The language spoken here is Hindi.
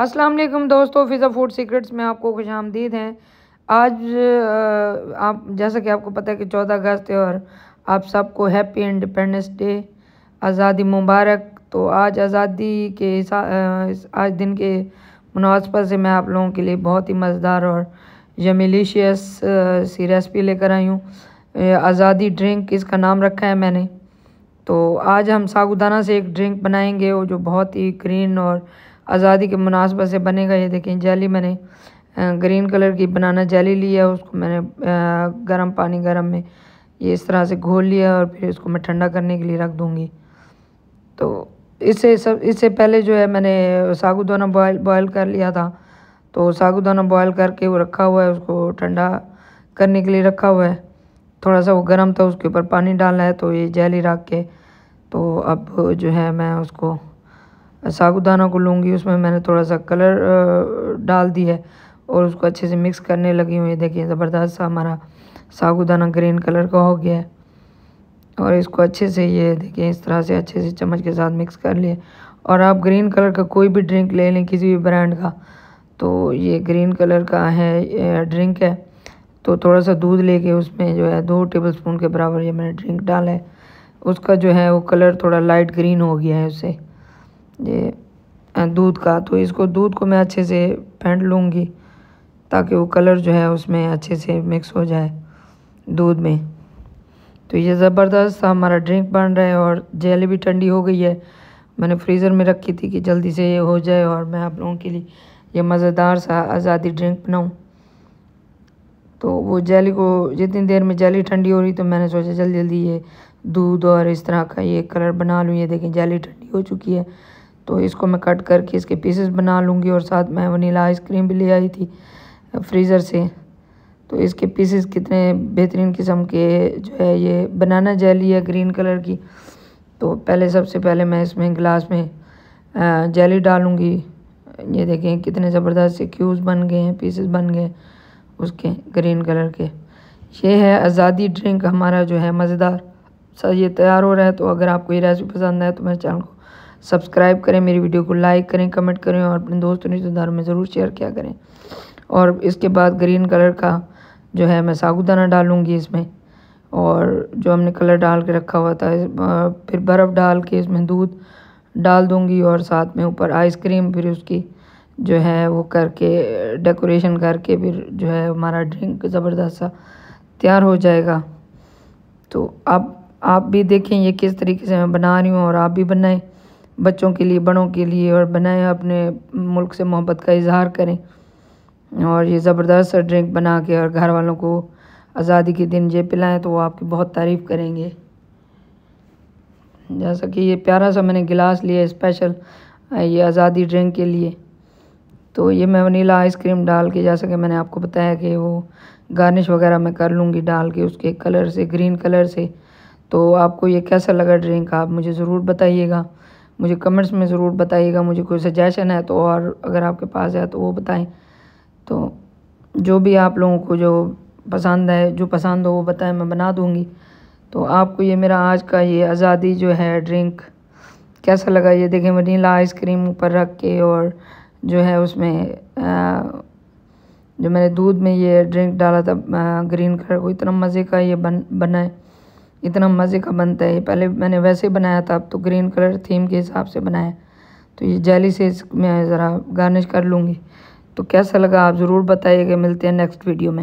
अस्सलाम वालेकुम दोस्तों फिज़ा फूड सीक्रेट्स में आपको खुश आमदीद हैं आज आप जैसा कि आपको पता है कि चौदह अगस्त है और आप सबको हैप्पी इंडिपेंडेंस डे आज़ादी मुबारक तो आज आज़ादी के आज दिन के मुनासबत से मैं आप लोगों के लिए बहुत ही मज़ेदार और जमीलीशियस सी रेसिपी लेकर आई हूँ आज़ादी ड्रिंक इसका नाम रखा है मैंने तो आज हम सागुदाना से एक ड्रिंक बनाएंगे वो जो बहुत ही ग्रीन और आज़ादी के मुनासबत से बनेगा ये देखें जाली मैंने ग्रीन कलर की बनाना जाली ली है उसको मैंने गर्म पानी गर्म में ये इस तरह से घोल लिया और फिर इसको मैं ठंडा करने के लिए रख दूँगी तो इससे सब इससे पहले जो है मैंने सागुदाना बॉयल बॉयल कर लिया था तो सागुदाना बॉयल करके वो रखा हुआ है उसको ठंडा करने के लिए रखा हुआ है थोड़ा सा वो गर्म था उसके ऊपर पानी डालना है तो ये जेली रख के तो अब जो है मैं उसको साबुदाना को लूँगी उसमें मैंने थोड़ा सा कलर डाल दिया है और उसको अच्छे से मिक्स करने लगी हुई ये देखिए ज़बरदस्त सा हमारा साबुदाना ग्रीन कलर का हो गया है और इसको अच्छे से ये देखिए इस तरह से अच्छे से चम्मच के साथ मिक्स कर लिए और आप ग्रीन कलर का कोई भी ड्रिंक ले लें किसी भी ब्रांड का तो ये ग्रीन कलर का है ड्रिंक है तो थोड़ा सा दूध लेके उसमें जो है दो टेबल स्पून के बराबर ये मैंने ड्रिंक डाला है उसका जो है वो कलर थोड़ा लाइट ग्रीन हो गया है उससे ये दूध का तो इसको दूध को मैं अच्छे से फेंट लूँगी ताकि वो कलर जो है उसमें अच्छे से मिक्स हो जाए दूध में तो ये ज़बरदस्त हमारा ड्रिंक बन रहा है और जेली भी ठंडी हो गई है मैंने फ्रीज़र में रखी थी कि जल्दी से ये हो जाए और मैं आप लोगों के लिए ये मज़ेदार सा आज़ादी ड्रिंक बनाऊँ तो वो जेली को जितनी देर में जेली ठंडी हो रही तो मैंने सोचा जल्दी जल्दी ये दूध और इस तरह का ये कलर बना लूँ ये देखें जेली ठंडी हो चुकी है तो इसको मैं कट करके इसके पीसेस बना लूँगी और साथ मैं वनीला आइसक्रीम भी ले आई थी फ्रीज़र से तो इसके पीसेस कितने बेहतरीन किस्म के जो है ये बनाना जेली है ग्रीन कलर की तो पहले सबसे पहले मैं इसमें गिलास में जेली डालूँगी ये देखें कितने ज़बरदस्त से क्यूज़ बन गए हैं पीसेस बन गए उसके ग्रीन कलर के ये है आज़ादी ड्रिंक हमारा जो है मज़ेदार सर ये तैयार हो रहा है तो अगर आपको ये रेसिपी पसंद आए तो मेरे चैनल को सब्सक्राइब करें मेरी वीडियो को लाइक करें कमेंट करें और अपने दोस्तों रिश्तेदारों में ज़रूर शेयर किया करें और इसके बाद ग्रीन कलर का जो है मैं सागुदाना डालूँगी इसमें और जो हमने कलर डाल के रखा हुआ था फिर बर्फ़ डाल के इसमें दूध डाल दूँगी और साथ में ऊपर आइसक्रीम फिर उसकी जो है वो करके डेकोरेशन करके फिर जो है हमारा ड्रिंक ज़बरदस्त सा तैयार हो जाएगा तो अब आप, आप भी देखें ये किस तरीके से मैं बना रही हूँ और आप भी बनाएं बच्चों के लिए बड़ों के लिए और बनाए अपने मुल्क से मोहब्बत का इजहार करें और ये ज़बरदस्त ड्रिंक बना के और घर वालों को आज़ादी के दिन ये पिलाएं तो वो आपकी बहुत तारीफ़ करेंगे जैसा कि ये प्यारा सा मैंने गिलास लिया स्पेशल ये आज़ादी ड्रिंक के लिए तो ये मैं वनीला आइसक्रीम डाल के जैसा कि मैंने आपको बताया कि वो गार्निश वगैरह मैं कर लूँगी डाल के उसके कलर से ग्रीन कलर से तो आपको ये कैसा लगा ड्रिंक आप मुझे ज़रूर बताइएगा मुझे कमेंट्स में ज़रूर बताइएगा मुझे कोई सजेशन है तो और अगर आपके पास है तो वो बताएं तो जो भी आप लोगों को जो पसंद है जो पसंद हो वो बताएं मैं बना दूँगी तो आपको ये मेरा आज का ये आज़ादी जो है ड्रिंक कैसा लगा ये देखें वनीला आइसक्रीम ऊपर रख के और जो है उसमें आ, जो मैंने दूध में ये ड्रिंक डाला था ग्रीन कलर को इतना मज़े का ये बन बनाए इतना मज़े का बनता है पहले मैंने वैसे बनाया था अब तो ग्रीन कलर थीम के हिसाब से बनाया तो ये जाली से मैं ज़रा गार्निश कर लूँगी तो कैसा लगा आप ज़रूर बताइएगा मिलते हैं नेक्स्ट वीडियो में